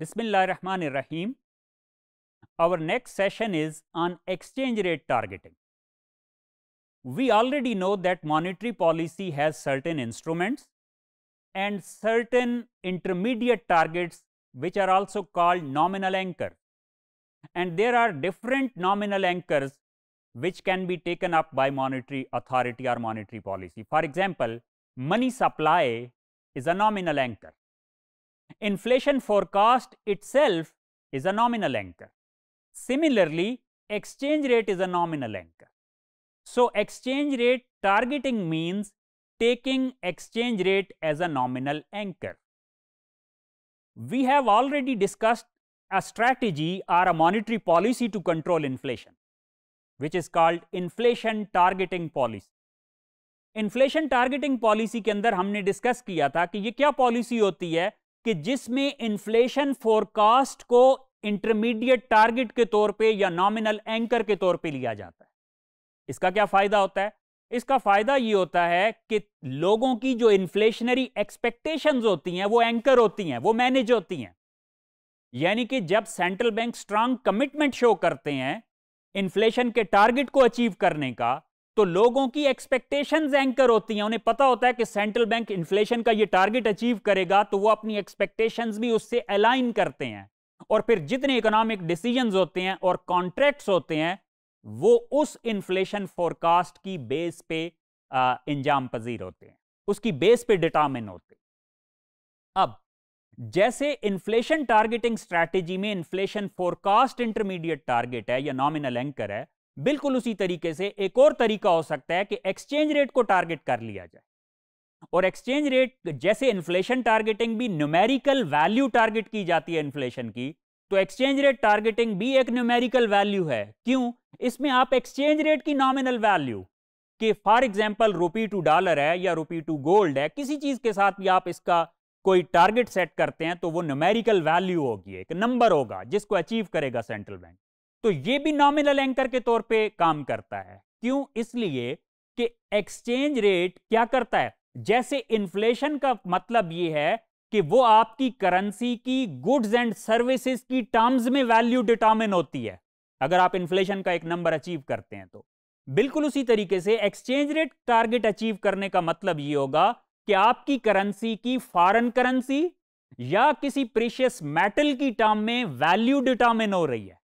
Bismillah ar Rahman Rahim. Our next session is on exchange rate targeting. We already know that monetary policy has certain instruments and certain intermediate targets which are also called nominal anchor. And there are different nominal anchors which can be taken up by monetary authority or monetary policy. For example, money supply is a nominal anchor. inflation forecast itself is a nominal anchor. Similarly, exchange rate is a nominal anchor. So, exchange rate targeting means taking exchange rate as a nominal anchor. We have already discussed a strategy or a monetary policy to control inflation, which is called inflation targeting policy. Inflation targeting policy के अंदर हमने discuss किया था कि ये क्या policy होती है कि जिसमें इन्फ्लेशन फोरकास्ट को इंटरमीडिएट टारगेट के तौर पे या नॉमिनल एंकर के तौर पे लिया जाता है इसका क्या फायदा होता है इसका फायदा ये होता है कि लोगों की जो इन्फ्लेशनरी एक्सपेक्टेशंस होती हैं वो एंकर होती हैं वो मैनेज होती हैं यानी कि जब central bank strong commitment show करते हैं इन्फ्लेशन के टारगेट को अचीव करने का तो लोगों की एक्सपेक्टेशंस एंकर होती हैं उन्हें पता होता है कि सेंट्रल बैंक इन्फ्लेशन का ये टारगेट अचीव करेगा तो वो अपनी एक्सपेक्टेशंस भी उससे अलाइन करते हैं और फिर जितने इकोनॉमिक डिसीजंस होते हैं और कॉन्ट्रैक्ट्स होते हैं वो उस इन्फ्लेशन फोरकास्ट की बेस पे इंजाम पजीर होते हैं उसकी बेस पे डिटामिन होते हैं अब जैसे इन्फ्लेशन टारगेटिंग स्ट्रेटेजी में इन्फ्लेशन फोरकास्ट इंटरमीडिएट टारगेट है या नॉमिनल एंकर है बिल्कुल उसी तरीके से एक और तरीका हो सकता है कि एक्सचेंज रेट को टारगेट कर लिया जाए और एक्सचेंज रेट जैसे इन्फ्लेशन टारगेटिंग भी न्यूमेरिकल वैल्यू टारगेट की जाती है इन्फ्लेशन की तो एक्सचेंज रेट टारगेटिंग भी एक न्यूमेरिकल वैल्यू है क्यों इसमें आप एक्सचेंज रेट की नॉमिनल वैल्यू कि for example rupee to dollar है या रुपी टू गोल्ड है किसी चीज के साथ भी आप इसका कोई टारगेट सेट करते हैं तो वो न्यूमेरिकल वैल्यू होगी एक नंबर होगा जिसको अचीव करेगा सेंट्रल बैंक तो ये भी नॉमिनल एंकर के तौर पे काम करता है क्यों इसलिए कि एक्सचेंज रेट क्या करता है जैसे इन्फ्लेशन का मतलब ये है कि वो आपकी करेंसी की गुड्स एंड सर्विसेज की टर्म्स में वैल्यू डिटर्मिन होती है अगर आप इन्फ्लेशन का एक नंबर अचीव करते हैं तो बिल्कुल उसी तरीके से एक्सचेंज रेट टारगेट अचीव करने का मतलब ये होगा कि आपकी करेंसी की फॉरेन करेंसी या किसी प्रीशियस मेटल की टर्म में वैल्यू डिटर्मिन हो रही है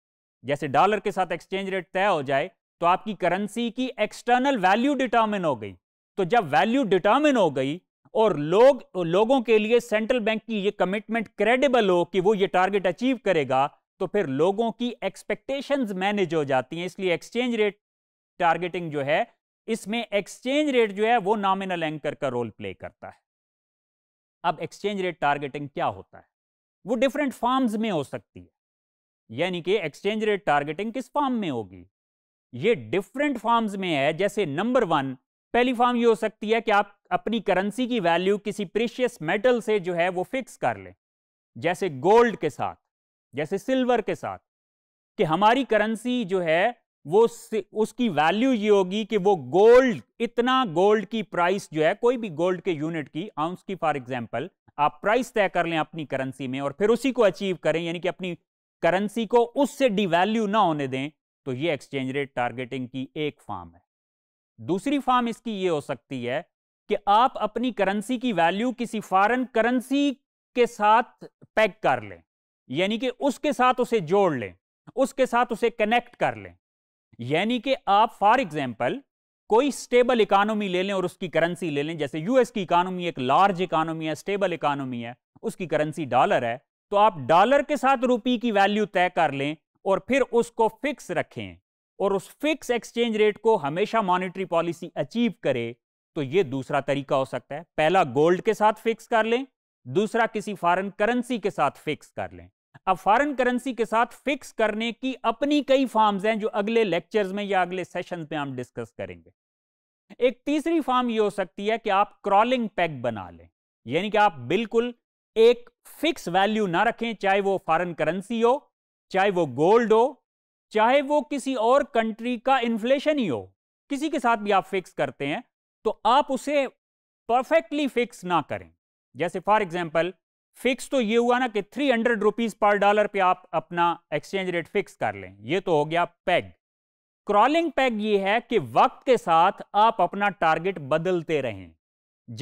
जैसे डॉलर के साथ एक्सचेंज रेट तय हो जाए तो आपकी करेंसी की एक्सटर्नल वैल्यू डिटर्मिन हो गई तो जब वैल्यू डिटर्मिन हो गई और लोग लोगों के लिए सेंट्रल बैंक की ये कमिटमेंट क्रेडिबल हो कि वो ये टारगेट अचीव करेगा तो फिर लोगों की एक्सपेक्टेशंस मैनेज हो जाती हैं इसलिए एक्सचेंज रेट टारगेटिंग जो है इसमें एक्सचेंज रेट जो है वो नॉमिनल एंकर का रोल प्ले करता है अब एक्सचेंज रेट टारगेटिंग क्या होता है वो डिफरेंट फॉर्म्स में हो सकती है यानी कि एक्सचेंज रेट टारगेटिंग किस फॉर्म में होगी ये डिफरेंट फॉर्म्स में है जैसे नंबर वन पहली फॉर्म ये हो सकती है कि आप अपनी करेंसी की वैल्यू किसी प्रीशियस मेटल से जो है वो फिक्स कर लें जैसे गोल्ड के साथ जैसे सिल्वर के साथ कि हमारी करेंसी जो है वो उसकी वैल्यू ये होगी कि वो गोल्ड इतना गोल्ड की प्राइस जो है कोई भी गोल्ड के यूनिट की आउंस की फॉर एग्जांपल आप प्राइस तय कर लें अपनी करेंसी में और फिर उसी को अचीव करें यानी कि अपनी करेंसी को उससे डिवैल्यू ना होने दें तो ये एक्सचेंज रेट टारगेटिंग की एक फार्म है दूसरी फार्म इसकी ये हो सकती है कि आप अपनी करेंसी की वैल्यू किसी फॉरेन करेंसी के साथ पैक कर लें यानी कि उसके साथ उसे जोड़ लें उसके साथ उसे कनेक्ट कर लें यानी कि आप फॉर एग्जाम्पल कोई स्टेबल इकानमी ले लें और उसकी करेंसी ले लें जैसे यूएस की इकानमी एक लार्ज इकानमी है स्टेबल इकानमी है उसकी करेंसी डॉलर है तो आप डॉलर के साथ रुपी की वैल्यू तय कर लें और फिर उसको फिक्स रखें और उस फिक्स एक्सचेंज रेट को हमेशा मॉनेटरी पॉलिसी अचीव करे तो ये दूसरा तरीका हो सकता है पहला गोल्ड के साथ फिक्स कर लें दूसरा किसी फॉरेन करेंसी के साथ फिक्स कर लें अब फॉरेन करेंसी के साथ फिक्स करने की अपनी कई फॉर्म्स हैं जो अगले लेक्चर्स में या अगले सेशन में हम डिस्कस करेंगे एक तीसरी फॉर्म ये हो सकती है कि आप क्रॉलिंग पैक बना लें यानी कि आप बिल्कुल एक फिक्स वैल्यू ना रखें चाहे वो फॉरेन करेंसी हो चाहे वो गोल्ड हो चाहे वो किसी और कंट्री का इन्फ्लेशन ही हो किसी के साथ भी आप फिक्स करते हैं तो आप उसे परफेक्टली फिक्स ना करें जैसे फॉर एग्जाम्पल फिक्स तो ये हुआ ना कि थ्री हंड्रेड रुपीज पर डॉलर पे आप अपना एक्सचेंज रेट फिक्स कर लें ये तो हो गया पैग क्रॉलिंग पैग ये है कि वक्त के साथ आप अपना टारगेट बदलते रहें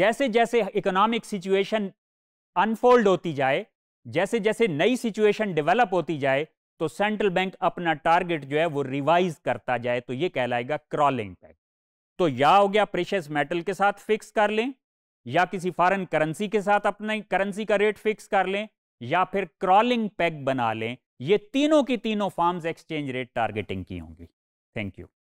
जैसे जैसे इकोनॉमिक सिचुएशन अनफोल्ड होती जाए जैसे जैसे नई सिचुएशन डेवलप होती जाए तो सेंट्रल बैंक अपना टारगेट जो है वो रिवाइज करता जाए तो ये कहलाएगा क्रॉलिंग पैक तो या हो गया प्रेशियस मेटल के साथ फिक्स कर लें या किसी फॉरन करेंसी के साथ अपने करेंसी का रेट फिक्स कर लें या फिर क्रॉलिंग पैक बना लें ये तीनों की तीनों फॉर्म्स एक्सचेंज रेट टारगेटिंग की होंगी थैंक यू